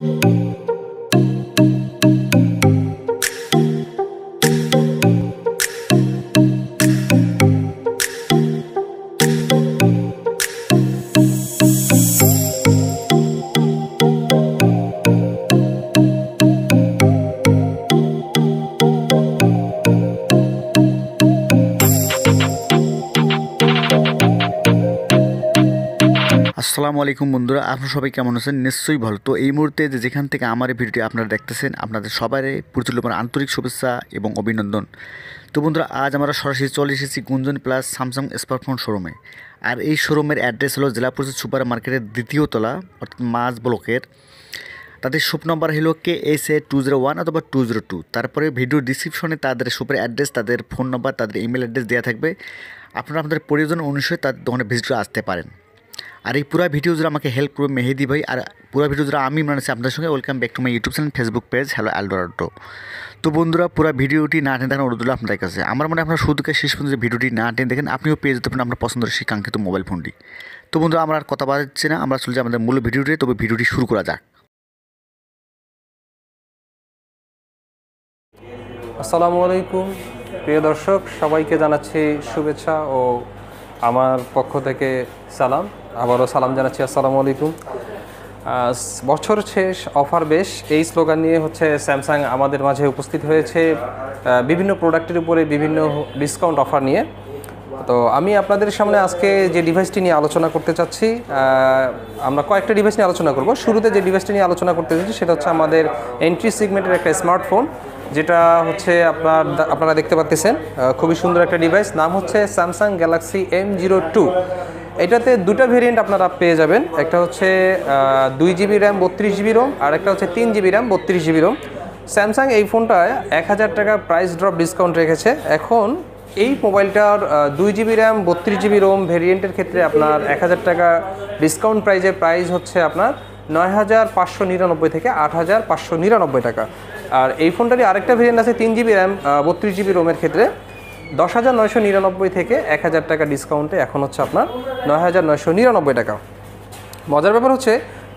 thank you আসসালামু আলাইকুম বন্ধুরা আপনারা সবাই কেমন আছেন নিশ্চয়ই ভালো তো এই মুহূর্তে যে যেখান থেকে আমার এই ভিডিওটি আপনারা দেখতেছেন আপনাদের সবারই প্রচুর আন্তরিক শুভেচ্ছা এবং অভিনন্দন তো বন্ধুরা আজ আমরা সরাসরি চলে এসেছি গুঞ্জন প্লাস স্যামসাং স্মার্টফোন শোরুমে আর এই শোরুমের অ্যাড্রেস হলো জেলা পরিষদ সুপার মার্কেটের দ্বিতীয় তলা অর্থাৎ মাঝ ব্লকের তাদের শুভ নম্বর হলো K S A two zero one অথবা টু জিরো টু তারপরে ভিডিও ডিসক্রিপশনে তাদের শপের অ্যাড্রেস তাদের ফোন নম্বর তাদের ইমেল অ্যাড্রেস দেওয়া থাকবে আপনারা আপনাদের প্রয়োজন অনুসারে তাদের দোকানে ভিজিট আসতে পারেন আর এই পুরো ভিডিও আমাকে হেল্প করবে মেহেদি ভাই আর পুরো ভিডিও আমি আমি মানে আপনার সঙ্গে welcome back to my YouTube channel Facebook page hello Eldorado তো বন্ধুরা পুরো ভিডিওটি না টেনে দেখেন অনুরোধ আপনাদের কাছে আমার মনে হয় আপনার শুধুকে শেষ পর্যন্ত ভিডিওটি না টেনে দেখেন আপনিও পেয়ে যেতে পারেন আমরা পছন্দের সেই কাঙ্ক্ষিত মোবাইল ফোনটি তো বন্ধুরা আমরা আর কথা বাড়াচ্ছি না আমরা চলছি আমাদের মূল ভিডিওটি তবে ভিডিওটি শুরু করা যাক আসসালামু আলাইকুম প্রিয় দর্শক সবাইকে জানাচ্ছি শুভেচ্ছা ও আমার পক্ষ থেকে সালাম আবারও সালাম জানাচ্ছি আসসালামু আলাইকুম বছর শেষ অফার বেশ এই স্লোগান নিয়ে হচ্ছে স্যামসাং আমাদের মাঝে উপস্থিত হয়েছে বিভিন্ন প্রোডাক্টের উপরে বিভিন্ন ডিসকাউন্ট অফার নিয়ে তো আমি আপনাদের সামনে আজকে যে ডিভাইসটি নিয়ে আলোচনা করতে চাচ্ছি আমরা কয়েকটা ডিভাইস নিয়ে আলোচনা করব শুরুতে যে ডিভাইসটি নিয়ে আলোচনা করতে চাচ্ছি সেটা হচ্ছে আমাদের এন্ট্রি সিগমেন্টের একটা স্মার্টফোন যেটা হচ্ছে আপনার আপনারা দেখতে পাচ্ছেন খুবই সুন্দর একটা ডিভাইস নাম হচ্ছে Samsung Galaxy M zero two এটাতে দুটো ভেরিয়েন্ট আপনারা পেয়ে যাবেন একটা হচ্ছে দুই জিবি র্যাম বত্রিশ জিবি রোম আর একটা হচ্ছে তিন জিবি র্যাম বত্রিশ জিবি রোম স্যামসাং এই ফোনটায় এক হাজার টাকা প্রাইস ড্রপ ডিসকাউন্ট রেখেছে এখন এই মোবাইলটার দুই জিবি র্যাম বত্রিশ জিবি রোম ভেরিয়েন্টের ক্ষেত্রে আপনার এক হাজার টাকা ডিসকাউন্ট প্রাইজের প্রাইস হচ্ছে আপনার নয় হাজার পাঁচশো নিরানব্বই থেকে আট হাজার পাঁচশো নিরানব্বই টাকা আর এই ফোনটারই আরেকটা ভেরিয়েন্ট আছে তিন জিবি র্যাম বত্রিশ জিবি রোমের ক্ষেত্রে দশ হাজার নয়শো নিরানব্বই থেকে এক হাজার টাকা ডিসকাউন্টে এখন হচ্ছে আপনার নয় হাজার নয়শো নিরানব্বই টাকা মজার ব্যাপার হচ্ছে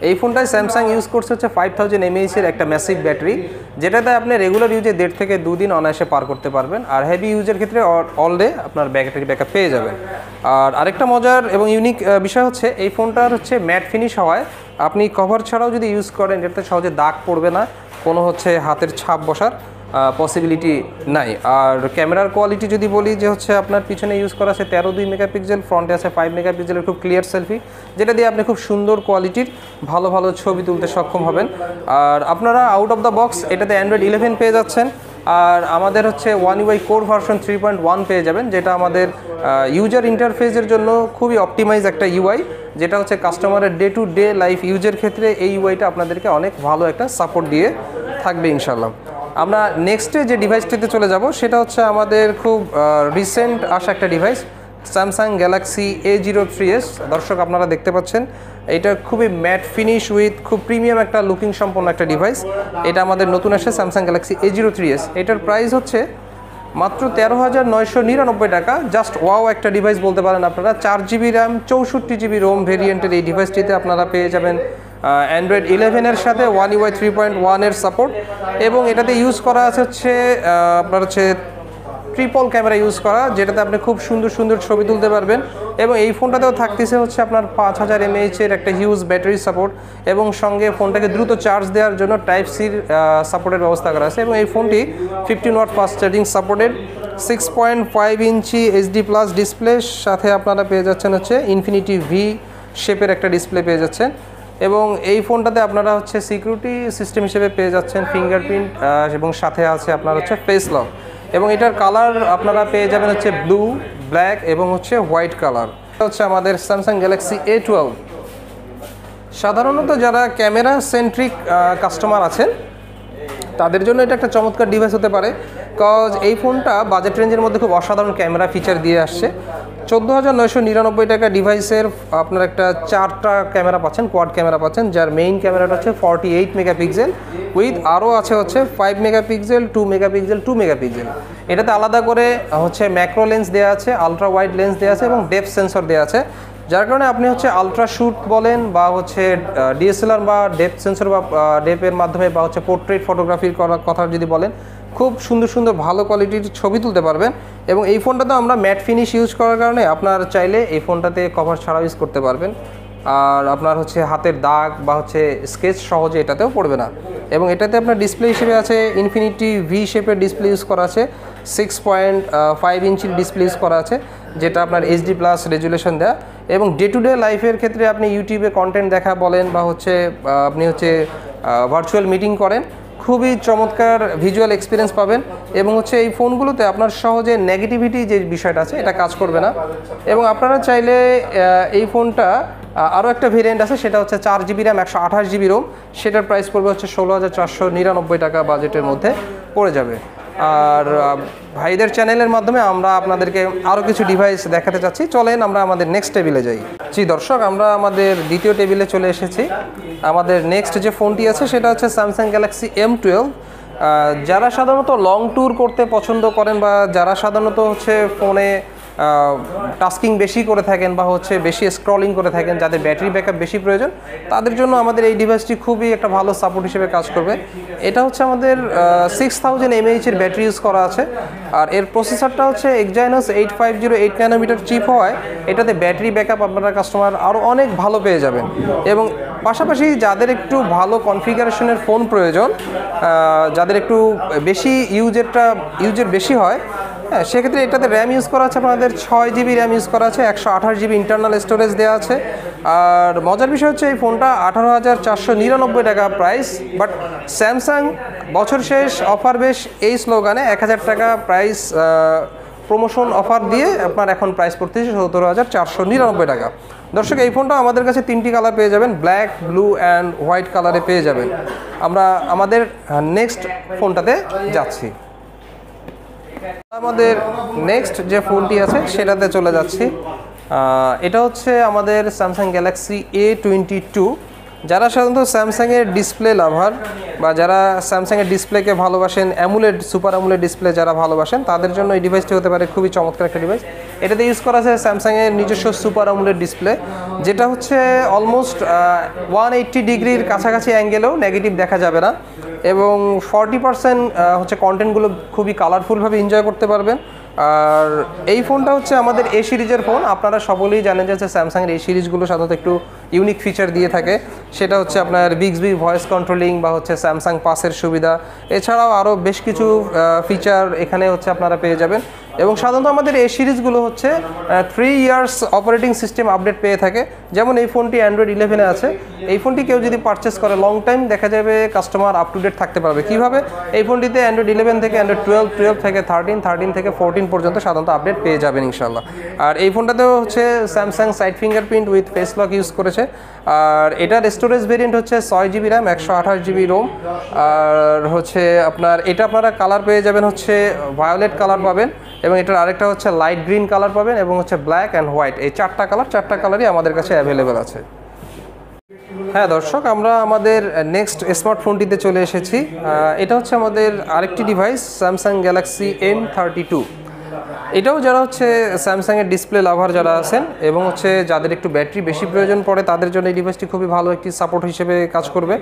এই ফোনটায় স্যামসাং ইউজ করছে হচ্ছে ফাইভ থাউজেন্ড এমএইচের একটা ম্যাসিভ ব্যাটারি যেটাতে আপনি রেগুলার ইউজে দেড় থেকে দুদিন অনায়াসে পার করতে পারবেন আর হেভি ইউজের ক্ষেত্রে অল ডে আপনার ব্যাটারি ব্যাকআপ পেয়ে যাবেন আর আরেকটা মজার এবং ইউনিক বিষয় হচ্ছে এই ফোনটার হচ্ছে ম্যাট ফিনিশ হওয়ায় আপনি কভার ছাড়াও যদি ইউজ করেন এটাতে সহজে দাগ পড়বে না কোনো হচ্ছে হাতের ছাপ বসার পসিবিলিটি নাই আর ক্যামেরার কোয়ালিটি যদি বলি যে হচ্ছে আপনার পিছনে ইউজ করা আছে তেরো দুই মেগাপিক্সেল ফ্রন্টে আছে ফাইভ মেগাপিক্সেলের খুব ক্লিয়ার সেলফি যেটা দিয়ে আপনি খুব সুন্দর কোয়ালিটির ভালো ভালো ছবি তুলতে সক্ষম হবেন আর আপনারা আউট অফ দ্য বক্স এটাতে অ্যান্ড্রয়েড ইলেভেন পেয়ে যাচ্ছেন আর আমাদের হচ্ছে one UI core version three point one পেয়ে যাবেন যেটা আমাদের ইউজার ইন্টারফেসের জন্য খুবই অপটিমাইজ একটা ইউআই যেটা হচ্ছে কাস্টমারের ডে টু ডে লাইফ ইউজের ক্ষেত্রে এই ইউআইটা আপনাদেরকে অনেক ভালো একটা সাপোর্ট দিয়ে থাকবে ইনশাল্লাহ আমরা নেক্সটে যে ডিভাইসটিতে চলে যাব সেটা হচ্ছে আমাদের খুব রিসেন্ট আসা একটা device Samsung Galaxy A zero three S দর্শক আপনারা দেখতে পাচ্ছেন এটা খুবই ম্যাট ফিনিশ উইথ খুব প্রিমিয়াম একটা লুকিং সম্পন্ন একটা ডিভাইস এটা আমাদের নতুন আসে Samsung Galaxy A zero three S এটার প্রাইস হচ্ছে মাত্র তেরো হাজার নয়শো নিরানব্বই টাকা জাস্ট ওয়াও একটা ডিভাইস বলতে পারেন আপনারা চার জিবি র্যাম চৌষট্টি জিবি রোম ভেরিয়েন্টের এই ডিভাইসটিতে আপনারা পেয়ে যাবেন অ্যান্ড্রয়েড ইলেভেনের সাথে ওয়ান ইউআই থ্রি পয়েন্ট ওয়ানের সাপোর্ট এবং এটাতে ইউজ করা আছে হচ্ছে আপনার হচ্ছে ট্রিপল ক্যামেরা ইউজ করা যেটাতে আপনি খুব সুন্দর সুন্দর ছবি তুলতে পারবেন এবং এই ফোনটাতেও থাকতেছে হচ্ছে আপনার পাঁচ হাজার এমএইচের একটা হিউজ ব্যাটারি সাপোর্ট এবং সঙ্গে ফোনটাকে দ্রুত চার্জ দেওয়ার জন্য টাইপ সির সাপোর্টের ব্যবস্থা করা আছে এবং এই ফোনটি fifteen watt fast charging supported six point five inch HD plus display সাথে আপনারা পেয়ে যাচ্ছেন হচ্ছে ইনফিনিটি ভি শেপের একটা ডিসপ্লে পেয়ে যাচ্ছেন এবং এই ফোনটাতে আপনারা হচ্ছে সিকিউরিটি সিস্টেম হিসেবে পেয়ে যাচ্ছেন ফিঙ্গারপ্রিন্ট এবং সাথে আছে আপনার হচ্ছে ফেস লক এবং এটার কালার আপনারা পেয়ে যাবেন হচ্ছে ব্লু ব্ল্যাক এবং হচ্ছে হোয়াইট কালার হচ্ছে আমাদের স্যামসাং গ্যালাক্সি এ টুয়েলভ সাধারণত যারা ক্যামেরা সেন্ট্রিক কাস্টমার আছেন তাদের জন্য এটা একটা চমৎকার ডিভাইস হতে পারে কজ এই ফোনটা বাজেট রেঞ্জের মধ্যে খুব অসাধারণ ক্যামেরা ফিচার দিয়ে আসছে চোদ্দো হাজার নয়শো নিরানব্বই টাকা ডিভাইসের আপনার একটা চারটা ক্যামেরা পাচ্ছেন কোয়াড ক্যামেরা পাচ্ছেন যার মেইন ক্যামেরাটা হচ্ছে ফর্টি এইট মেগাপিক্সেল উইথ আরও আছে হচ্ছে five megapixel two megapixel two megapixel এটাতে আলাদা করে হচ্ছে ম্যাক্রো লেন্স দেওয়া আছে আলট্রা ওয়াইড লেন্স দেওয়া আছে এবং ডেপ সেন্সর দেওয়া আছে যার কারণে আপনি হচ্ছে আলট্রা শ্যুট বলেন বা হচ্ছে ডিএসএলআর বা ডেপ সেন্সর বা ডেপের মাধ্যমে বা হচ্ছে পোর্ট্রেট ফটোগ্রাফির করার কথা যদি বলেন খুব সুন্দর সুন্দর ভালো কোয়ালিটির ছবি তুলতে পারবেন এবং এই ফোনটাতে আমরা ম্যাট ফিনিশ ইউজ করার কারণে আপনার চাইলে এই ফোনটাতে কভার ছাড়া ইউজ করতে পারবেন আর আপনার হচ্ছে হাতের দাগ বা হচ্ছে স্কেচ সহজে এটাতেও পড়বে না এবং এটাতে আপনার ডিসপ্লে হিসেবে আছে ইনফিনিটি ভি শেপের ডিসপ্লে ইউজ করা আছে সিক্স পয়েন্ট ফাইভ ইঞ্চির ডিসপ্লে ইউজ করা আছে যেটা আপনার এইচডি প্লাস রেজুলেশন দেয়া এবং ডে টু ডে লাইফের ক্ষেত্রে আপনি ইউটিউবে কন্টেন্ট দেখা বলেন বা হচ্ছে আপনি হচ্ছে ভার্চুয়াল মিটিং করেন খুবই চমৎকার ভিজুয়াল এক্সপিরিয়েন্স পাবেন এবং হচ্ছে এই ফোনগুলোতে আপনার সহজে নেগেটিভিটি যে বিষয়টা আছে এটা কাজ করবে না এবং আপনারা চাইলে এই ফোনটা আরও একটা ভেরিয়েন্ট আছে সেটা হচ্ছে চার জিবি র্যাম একশো আঠাশ জিবি রোম সেটার প্রাইস পড়বে হচ্ছে ষোলো হাজার চারশো নিরানব্বই টাকা বাজেটের মধ্যে পড়ে যাবে আর ভাইদের চ্যানেলের মাধ্যমে আমরা আপনাদেরকে আরও কিছু ডিভাইস দেখাতে চাচ্ছি চলেন আমরা আমাদের নেক্সট টেবিলে যাই জি দর্শক আমরা আমাদের দ্বিতীয় টেবিলে চলে এসেছি আমাদের নেক্সট যে ফোনটি আছে সেটা হচ্ছে স্যামসাং গ্যালাক্সি এম যারা সাধারণত লং ট্যুর করতে পছন্দ করেন বা যারা সাধারণত হচ্ছে ফোনে টাস্কিং বেশি করে থাকেন বা হচ্ছে বেশি স্ক্রলিং করে থাকেন যাদের ব্যাটারি ব্যাকআপ বেশি প্রয়োজন তাদের জন্য আমাদের এই ডিভাইসটি খুবই একটা ভালো সাপোর্ট হিসেবে কাজ করবে এটা হচ্ছে আমাদের সিক্স থাউজেন্ড এমএইচের ব্যাটারি ইউজ করা আছে আর এর প্রসেসরটা হচ্ছে Exynos eight five zero eight nanometre chip হওয়ায় এটাতে ব্যাটারি ব্যাকআপ আপনারা কাস্টমার আরও অনেক ভালো পেয়ে যাবেন এবং পাশাপাশি যাদের একটু ভালো কনফিগারেশনের ফোন প্রয়োজন যাদের একটু বেশি ইউজেরটা ইউজের বেশি হয় হ্যাঁ সেক্ষেত্রে এটাতে র্যাম ইউজ করা আছে আপনাদের ছয় জিবি র্যাম ইউজ করা আছে একশো আঠাশ জিবি ইন্টারনাল স্টোরেজ দেওয়া আছে আর মজার বিষয় হচ্ছে এই ফোনটা আঠারো হাজার চারশো নিরানব্বই টাকা প্রাইস বাট স্যামসাং বছর শেষ অফার বেশ এই স্লোগানে এক হাজার টাকা প্রাইস প্রমোশন অফার দিয়ে আপনার এখন প্রাইস পড়তেছে সতেরো হাজার চারশো নিরানব্বই টাকা দর্শক এই ফোনটা আমাদের কাছে তিনটি কালার পেয়ে যাবেন ব্ল্যাক ব্লু অ্যান্ড হোয়াইট কালারে পেয়ে যাবেন আমরা আমাদের নেক্সট ফোনটাতে যাচ্ছি আমাদের নেক্সট যে ফোনটি আছে সেটাতে চলে যাচ্ছি এটা হচ্ছে আমাদের Samsung Galaxy A twenty two যারা সাধারণত স্যামসাংয়ের ডিসপ্লে লাভার বা যারা স্যামসাংয়ের ডিসপ্লেকে ভালোবাসেন অ্যামুলেড সুপার অ্যামুলেড ডিসপ্লে যারা ভালোবাসেন তাদের জন্য এই ডিভাইসটি হতে পারে খুবই চমৎকার একটা ডিভাইস এটাতে ইউজ করা আছে স্যামসাংয়ের নিজস্ব সুপার অ্যামুলেড ডিসপ্লে যেটা হচ্ছে অলমোস্ট ওয়ান এইট্টি ডিগ্রির কাছাকাছি অ্যাঙ্গেলেও নেগেটিভ দেখা যাবে না এবং ফর্টি পার্সেন্ট হচ্ছে কন্টেন্টগুলো খুবই কালারফুলভাবে এনজয় করতে পারবেন আর এই ফোনটা হচ্ছে আমাদের এ সিরিজের ফোন আপনারা সকলেই জানেন যে স্যামসাংয়ের এই সিরিজগুলো সাধারণত একটু ইউনিক ফিচার দিয়ে থাকে সেটা হচ্ছে আপনার বিক্সবি ভয়েস কন্ট্রোলিং বা হচ্ছে স্যামসাং পাসের সুবিধা এছাড়াও আরও বেশ কিছু ফিচার এখানে হচ্ছে আপনারা পেয়ে যাবেন এবং সাধারণত আমাদের এই সিরিজগুলো হচ্ছে three years operating system update পেয়ে থাকে যেমন এই ফোনটি অ্যান্ড্রয়েড ইলেভেনে আছে এই ফোনটি কেউ যদি পারচেস করে লং টাইম দেখা যাবে কাস্টমার আপ টু ডেট থাকতে পারবে কীভাবে এই ফোনটিতে অ্যান্ড্রয়েড ইলেভেন থেকে অ্যান্ড্রয়েড টুয়েলভ টুয়েলভ থেকে থার্টিন থার্টিন থেকে ফোরটিন পর্যন্ত সাধারণত আপডেট পেয়ে যাবেন ইনশাল্লাহ আর এই ফোনটাতেও হচ্ছে Samsung side fingerprint with face lock use করেছে আর এটার স্টোরেজ ভেরিয়েন্ট হচ্ছে ছয় জিবি র্যাম একশো আঠাশ জিবি রোম আর হচ্ছে আপনার এটা আপনারা কালার পেয়ে যাবেন হচ্ছে ভায়োলেট কালার পাবেন এবং এটার আরেকটা হচ্ছে লাইট গ্রিন কালার পাবেন এবং হচ্ছে ব্ল্যাক অ্যান্ড হোয়াইট এই চারটা কালার চারটা কালারই আমাদের কাছে অ্যাভেলেবেল আছে হ্যাঁ দর্শক আমরা আমাদের নেক্সট স্মার্টফোনটিতে চলে এসেছি এটা হচ্ছে আমাদের আরেকটি device Samsung Galaxy M thirty two এটাও যারা হচ্ছে স্যামসাংয়ের ডিসপ্লে লাভার যারা আছেন এবং হচ্ছে যাদের একটু ব্যাটারি বেশি প্রয়োজন পড়ে তাদের জন্য এই ডিভাইসটি খুবই ভালো একটি সাপোর্ট হিসেবে কাজ করবে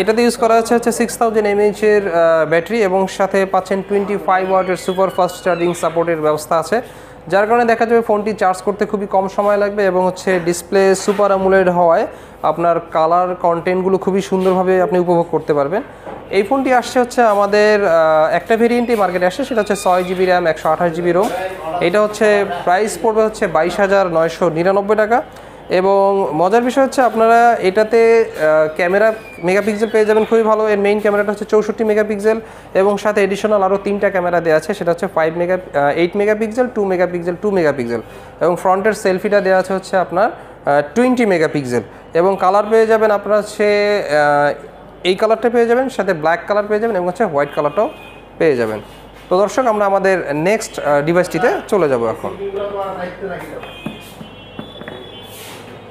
এটাতে ইউজ করা হচ্ছে হচ্ছে সিক্স থাউজেন্ড এমএইচের ব্যাটারি এবং সাথে পাচ্ছেন টোয়েন্টি ফাইভ ওয়াটের সুপার ফাস্ট চার্জিং সাপোর্টের ব্যবস্থা আছে যার কারণে দেখা যাবে ফোনটি চার্জ করতে খুবই কম সময় লাগবে এবং হচ্ছে ডিসপ্লে সুপার আমুলেড হওয়ায় আপনার কালার কন্টেন্টগুলো খুবই সুন্দরভাবে আপনি উপভোগ করতে পারবেন এই ফোনটি আসছে হচ্ছে আমাদের একটা ভেরিয়েন্টই মার্কেটে আসছে সেটা হচ্ছে ছয় জিবি র্যাম একশো আঠাশ জিবি রোম এটা হচ্ছে প্রাইস পড়বে হচ্ছে বাইশ হাজার নয়শো নিরানব্বই টাকা এবং মজার বিষয় হচ্ছে আপনারা এটাতে ক্যামেরা মেগাপিক্সেল পেয়ে যাবেন খুবই ভালো এর মেইন ক্যামেরাটা হচ্ছে চৌষট্টি মেগাপিক্সেল এবং সাথে এডিশনাল আরও তিনটা ক্যামেরা দেওয়া আছে সেটা হচ্ছে five mega eight megapixel two megapixel two megapixel এবং ফ্রন্টের সেলফিটা দেওয়া আছে হচ্ছে আপনার টোয়েন্টি মেগাপিক্সেল এবং কালার পেয়ে যাবেন আপনার হচ্ছে এই কালারটা পেয়ে যাবেন সাথে ব্ল্যাক কালার পেয়ে যাবেন এবং হচ্ছে হোয়াইট কালারটাও পেয়ে যাবেন তো দর্শক আমরা আমাদের নেক্সট ডিভাইসটিতে চলে যাব এখন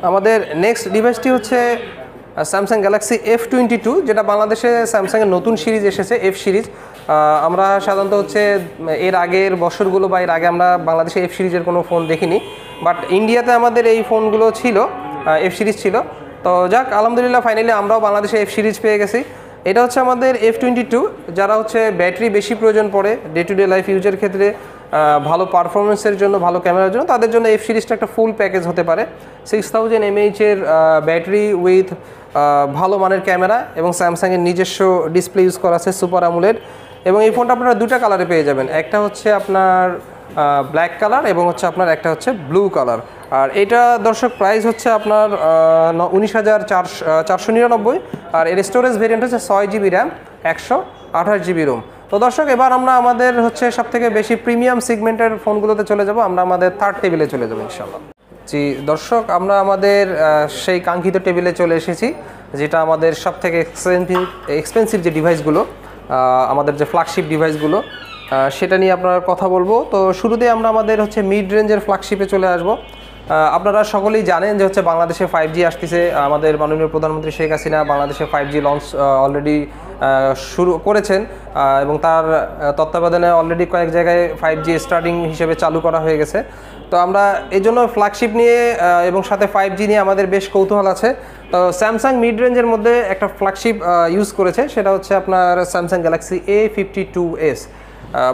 আমাদের নেক্সট ডিভাইসটি হচ্ছে Samsung Galaxy F twenty two যেটা বাংলাদেশে স্যামসাংয়ের নতুন সিরিজ এসেছে এফ সিরিজ আমরা সাধারণত হচ্ছে এর আগের বছরগুলো বা এর আগে আমরা বাংলাদেশে এফ সিরিজের কোনো ফোন দেখিনি বাট ইন্ডিয়াতে আমাদের এই ফোনগুলো ছিল এফ সিরিজ ছিল তো যাক আলহামদুলিল্লাহ ফাইনালি আমরাও বাংলাদেশে এফ সিরিজ পেয়ে গেছি এটা হচ্ছে আমাদের এফ টোয়েন্টি টু যারা হচ্ছে ব্যাটারি বেশি প্রয়োজন পড়ে ডে টু ডে লাইফ ইউজের ক্ষেত্রে ভালো পারফরমেন্সের জন্য ভালো ক্যামেরার জন্য তাদের জন্য এফ সিরিজটা একটা ফুল প্যাকেজ হতে পারে সিক্স থাউজেন্ড এমএইচের ব্যাটারি উইথ ভালো মানের ক্যামেরা এবং স্যামসাংয়ের নিজস্ব ডিসপ্লে ইউজ করা আছে সুপার আমুলের এবং এই ফোনটা আপনারা দুটা কালারে পেয়ে যাবেন একটা হচ্ছে আপনার ব্ল্যাক কালার এবং হচ্ছে আপনার একটা হচ্ছে ব্লু কালার আর এটা দর্শক প্রাইস হচ্ছে আপনার উনিশ হাজার চারশো নিরানব্বই আর এর স্টোরেজ ভেরিয়েন্ট হচ্ছে ছয় জিবি র্যাম একশো আঠাশ জিবি রোম তো দর্শক এবার আমরা আমাদের হচ্ছে সব থেকে বেশি প্রিমিয়াম সিগমেন্টের ফোনগুলোতে চলে যাব আমরা আমাদের থার্ড টেবিলে চলে যাবো ইনশাল্লাহ জি দর্শক আমরা আমাদের সেই কাঙ্ক্ষিত টেবিলে চলে এসেছি যেটা আমাদের সব থেকে এক্সপেন্সিভ এক্সপেন্সিভ যে ডিভাইসগুলো আমাদের যে ফ্ল্যাগশিপ ডিভাইসগুলো সেটা নিয়ে আপনারা কথা বলবো তো শুরুতে আমরা আমাদের হচ্ছে মিড রেঞ্জের ফ্ল্যাগশিপে চলে আসব আপনারা সকলেই জানেন যে হচ্ছে বাংলাদেশে ফাইভ জি আসতেছে আমাদের মাননীয় প্রধানমন্ত্রী শেখ হাসিনা বাংলাদেশে ফাইভ জি লঞ্চ অলরেডি শুরু করেছেন এবং তার তত্ত্বাবধানে অলরেডি কয়েক জায়গায় ফাইভ জি স্টার্টিং হিসেবে চালু করা হয়ে গেছে তো আমরা এই জন্য ফ্ল্যাগশিপ নিয়ে এবং সাথে ফাইভ জি নিয়ে আমাদের বেশ কৌতূহল আছে তো স্যামসাং মিড রেঞ্জের মধ্যে একটা ফ্ল্যাগশিপ ইউজ করেছে সেটা হচ্ছে আপনার Samsung Galaxy A fifty two S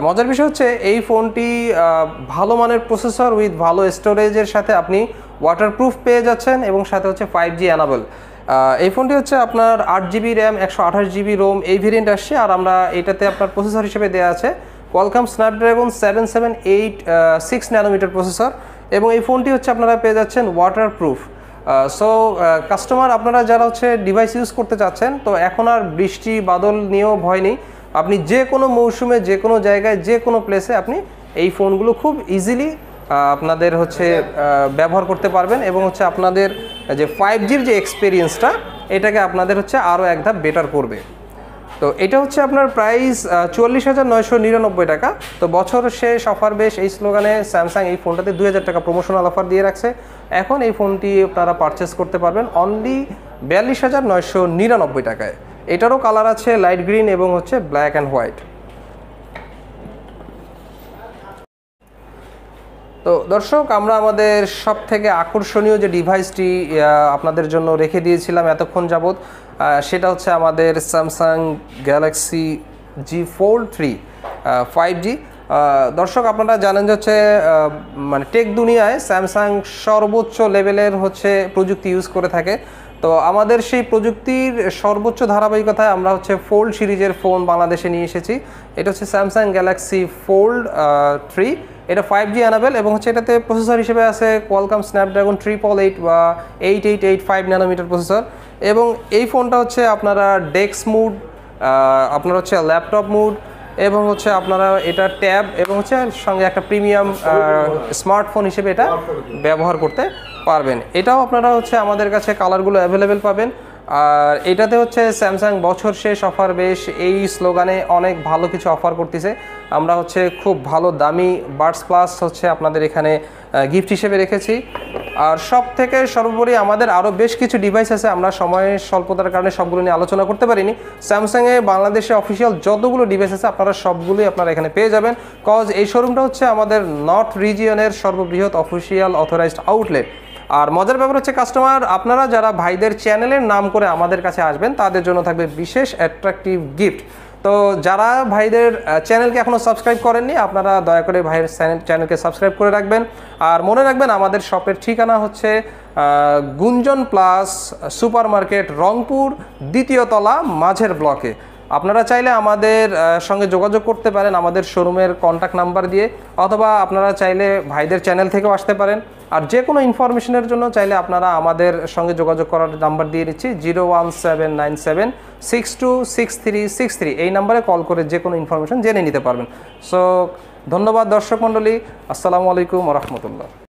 মজার বিষয় হচ্ছে এই ফোনটি ভালো মানের প্রসেসর উইথ ভালো স্টোরেজের সাথে আপনি ওয়াটারপ্রুফ পেয়ে যাচ্ছেন এবং সাথে হচ্ছে ফাইভ জি অ্যানাবল এই ফোনটি হচ্ছে আপনার আট জিবি র্যাম একশো আঠাশ জিবি রোম এই ভেরিয়েন্ট আসছে আর আমরা এটাতে আপনার প্রসেসর হিসেবে দেওয়া আছে Qualcomm Snapdragon seven seven eight six nanometre processor এবং এই ফোনটি হচ্ছে আপনারা পেয়ে যাচ্ছেন ওয়াটার প্রুফ সো কাস্টমার আপনারা যারা হচ্ছে ডিভাইস ইউজ করতে চাচ্ছেন তো এখন আর বৃষ্টি বাদল নিয়েও ভয় নেই আপনি যে কোনো মৌসুমে যে কোনো জায়গায় যে কোনো প্লেসে আপনি এই ফোনগুলো খুব ইজিলি আপনাদের হচ্ছে ব্যবহার করতে পারবেন এবং হচ্ছে আপনাদের যে ফাইভ জির যে এক্সপিরিয়েন্সটা এটাকে আপনাদের হচ্ছে আরও এক ধাপ বেটার করবে তো এটা হচ্ছে আপনার প্রাইস চুয়াল্লিশ হাজার নয়শো নিরানব্বই টাকা তো বছর শেষ অফার বেশ এই স্লোগানে স্যামসাং এই ফোনটাতে দুই হাজার টাকা প্রমোশনাল অফার দিয়ে রাখছে এখন এই ফোনটি আপনারা পারচেস করতে পারবেন অনলি বিয়াল্লিশ হাজার নয়শো নিরানব্বই টাকায় এটারও কালার আছে লাইট গ্রিন এবং হচ্ছে ব্ল্যাক অ্যান্ড হোয়াইট তো দর্শক আমরা আমাদের সব থেকে আকর্ষণীয় যে ডিভাইসটি আপনাদের জন্য রেখে দিয়েছিলাম এতক্ষণ যাবৎ সেটা হচ্ছে আমাদের Samsung Galaxy G four three five G দর্শক আপনারা জানেন যে হচ্ছে মানে টেক দুনিয়ায় স্যামসাং সর্বোচ্চ লেভেলের হচ্ছে প্রযুক্তি ইউজ করে থাকে তো আমাদের সেই প্রযুক্তির সর্বোচ্চ ধারাবাহিকতায় আমরা হচ্ছে ফোল্ড সিরিজের ফোন বাংলাদেশে নিয়ে এসেছি এটা হচ্ছে স্যামসাং গ্যালাক্সি ফোল্ড থ্রি এটা ফাইভ জি অ্যানাবেল এবং হচ্ছে এটাতে প্রসেসর হিসেবে আছে কোয়ালকাম স্ন্যাপড্রাগন ট্রিপল এইট বা eight eight eight five nanometre processor এবং এই ফোনটা হচ্ছে আপনারা ডেক্স মুড আপনার হচ্ছে ল্যাপটপ মুড এবং হচ্ছে আপনারা এটা ট্যাব এবং হচ্ছে সঙ্গে একটা প্রিমিয়াম স্মার্টফোন হিসেবে এটা ব্যবহার করতে পারবেন এটাও আপনারা হচ্ছে আমাদের কাছে কালারগুলো অ্যাভেলেবেল পাবেন আর এটাতে হচ্ছে স্যামসাং বছর শেষ অফার বেশ এই স্লোগানে অনেক ভালো কিছু অফার করতেছে আমরা হচ্ছে খুব ভালো দামি বার্ডস প্লাস হচ্ছে আপনাদের এখানে গিফট হিসেবে রেখেছি আর সব থেকে সর্বোপরি আমাদের আরও বেশ কিছু ডিভাইস আছে আমরা সময়ের স্বল্পতার কারণে সবগুলো নিয়ে আলোচনা করতে পারিনি স্যামসাংয়ে বাংলাদেশে অফিসিয়াল যতগুলো ডিভাইস আছে আপনারা সবগুলোই আপনারা এখানে পেয়ে যাবেন কজ এই শোরুমটা হচ্ছে আমাদের নর্থ রিজিয়নের সর্ববৃহৎ অফিসিয়াল অথরাইজড আউটলেট আর মজার ব্যাপার হচ্ছে কাস্টমার আপনারা যারা ভাইদের চ্যানেলের নাম করে আমাদের কাছে আসবেন তাদের জন্য থাকবে বিশেষ অ্যাট্রাকটিভ গিফট তো যারা ভাইদের চ্যানেলকে এখনও সাবস্ক্রাইব করেননি আপনারা দয়া করে ভাইয়ের চ্যানেলকে সাবস্ক্রাইব করে রাখবেন আর মনে রাখবেন আমাদের শপের ঠিকানা হচ্ছে গুঞ্জন প্লাস সুপার মার্কেট রংপুর দ্বিতীয় তলা মাঝের ব্লকে আপনারা চাইলে আমাদের সঙ্গে যোগাযোগ করতে পারেন আমাদের শোরুমের কন্ট্যাক্ট নাম্বার দিয়ে অথবা আপনারা চাইলে ভাইদের চ্যানেল থেকেও আসতে পারেন আর যে কোনো ইনফরমেশনের জন্য চাইলে আপনারা আমাদের সঙ্গে যোগাযোগ করার নাম্বার দিয়ে দিচ্ছি zero one seven nine seven six two six three six three এই নাম্বারে কল করে যে কোনো ইনফরমেশন জেনে নিতে পারবেন সো ধন্যবাদ দর্শক মণ্ডলী আসসালামু আলাইকুম রহমতুল্লাহ